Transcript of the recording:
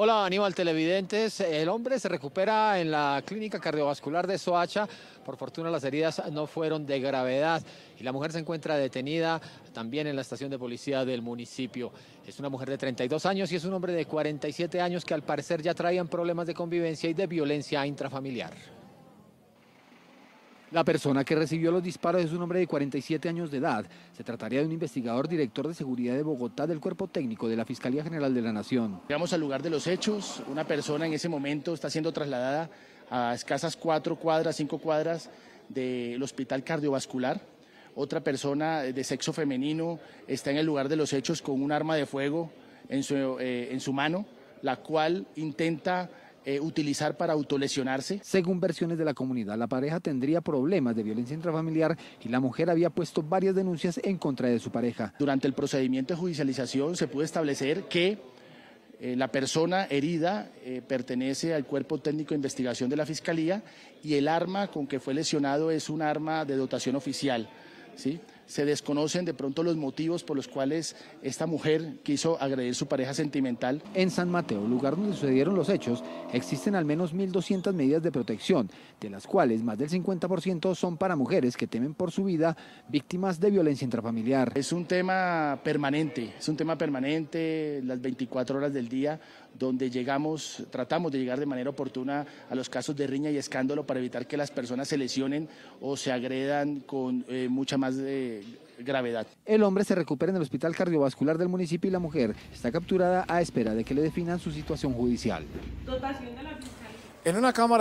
Hola Aníbal Televidentes, el hombre se recupera en la clínica cardiovascular de Soacha, por fortuna las heridas no fueron de gravedad y la mujer se encuentra detenida también en la estación de policía del municipio. Es una mujer de 32 años y es un hombre de 47 años que al parecer ya traían problemas de convivencia y de violencia intrafamiliar. La persona que recibió los disparos es un hombre de 47 años de edad. Se trataría de un investigador director de seguridad de Bogotá del Cuerpo Técnico de la Fiscalía General de la Nación. Llegamos al lugar de los hechos. Una persona en ese momento está siendo trasladada a escasas cuatro cuadras, cinco cuadras del Hospital Cardiovascular. Otra persona de sexo femenino está en el lugar de los hechos con un arma de fuego en su, eh, en su mano, la cual intenta eh, utilizar para autolesionarse. Según versiones de la comunidad, la pareja tendría problemas de violencia intrafamiliar y la mujer había puesto varias denuncias en contra de su pareja. Durante el procedimiento de judicialización se pudo establecer que eh, la persona herida eh, pertenece al cuerpo técnico de investigación de la Fiscalía y el arma con que fue lesionado es un arma de dotación oficial. ¿sí? se desconocen de pronto los motivos por los cuales esta mujer quiso agredir su pareja sentimental. En San Mateo, lugar donde sucedieron los hechos, existen al menos 1.200 medidas de protección, de las cuales más del 50% son para mujeres que temen por su vida víctimas de violencia intrafamiliar. Es un tema permanente, es un tema permanente, las 24 horas del día, donde llegamos, tratamos de llegar de manera oportuna a los casos de riña y escándalo para evitar que las personas se lesionen o se agredan con eh, mucha más... de eh, gravedad. El hombre se recupera en el hospital cardiovascular del municipio y la mujer está capturada a espera de que le definan su situación judicial. En una cámara.